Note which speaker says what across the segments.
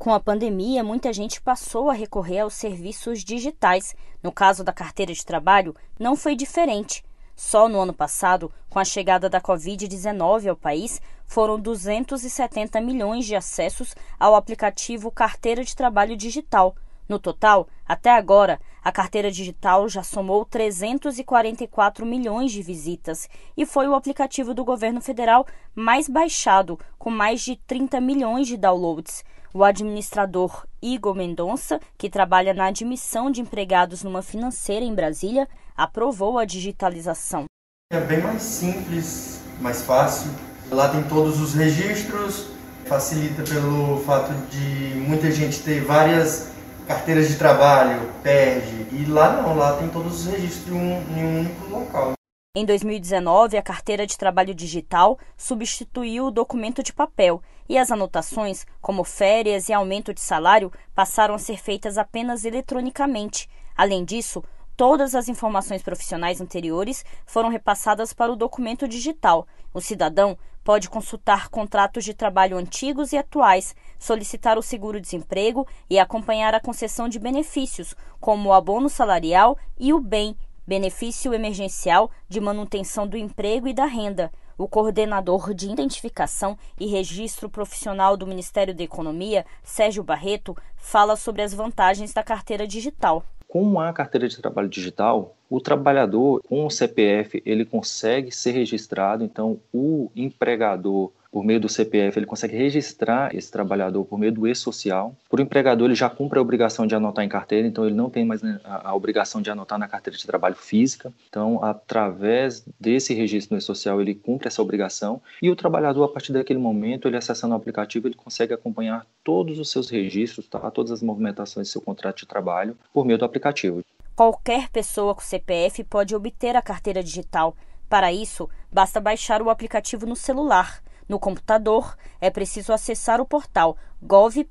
Speaker 1: Com a pandemia, muita gente passou a recorrer aos serviços digitais. No caso da carteira de trabalho, não foi diferente. Só no ano passado, com a chegada da Covid-19 ao país, foram 270 milhões de acessos ao aplicativo Carteira de Trabalho Digital. No total, até agora, a carteira digital já somou 344 milhões de visitas e foi o aplicativo do governo federal mais baixado, com mais de 30 milhões de downloads. O administrador Igor Mendonça, que trabalha na admissão de empregados numa financeira em Brasília, aprovou a digitalização.
Speaker 2: É bem mais simples, mais fácil. Lá tem todos os registros, facilita pelo fato de muita gente ter várias carteiras de trabalho, perde. E lá não, lá tem todos os registros em um, em um único local.
Speaker 1: Em 2019, a carteira de trabalho digital substituiu o documento de papel e as anotações, como férias e aumento de salário, passaram a ser feitas apenas eletronicamente. Além disso, Todas as informações profissionais anteriores foram repassadas para o documento digital. O cidadão pode consultar contratos de trabalho antigos e atuais, solicitar o seguro-desemprego e acompanhar a concessão de benefícios, como o abono salarial e o bem, benefício emergencial de manutenção do emprego e da renda. O coordenador de identificação e registro profissional do Ministério da Economia, Sérgio Barreto, fala sobre as vantagens da carteira digital.
Speaker 2: Com a carteira de trabalho digital, o trabalhador com o CPF ele consegue ser registrado, então o empregador por meio do CPF, ele consegue registrar esse trabalhador por meio do e-social. Por empregador, ele já cumpre a obrigação de anotar em carteira, então ele não tem mais né, a, a obrigação de anotar na carteira de trabalho física. Então, através desse registro no e-social, ele cumpre essa obrigação. E o trabalhador, a partir daquele momento, ele acessando o aplicativo, ele consegue acompanhar todos os seus registros, tá? todas as movimentações do seu contrato de trabalho por meio do aplicativo.
Speaker 1: Qualquer pessoa com CPF pode obter a carteira digital. Para isso, basta baixar o aplicativo no celular. No computador, é preciso acessar o portal gov.br,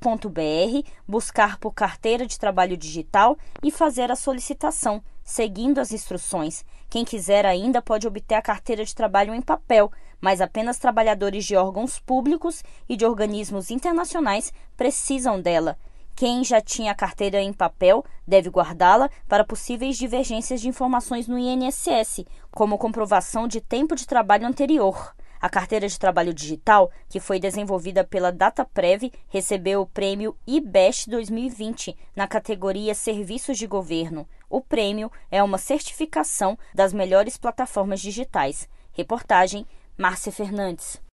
Speaker 1: buscar por carteira de trabalho digital e fazer a solicitação, seguindo as instruções. Quem quiser ainda pode obter a carteira de trabalho em papel, mas apenas trabalhadores de órgãos públicos e de organismos internacionais precisam dela. Quem já tinha a carteira em papel deve guardá-la para possíveis divergências de informações no INSS, como comprovação de tempo de trabalho anterior. A carteira de trabalho digital, que foi desenvolvida pela DataPrev, recebeu o prêmio IBEST 2020 na categoria Serviços de Governo. O prêmio é uma certificação das melhores plataformas digitais. Reportagem Márcia Fernandes.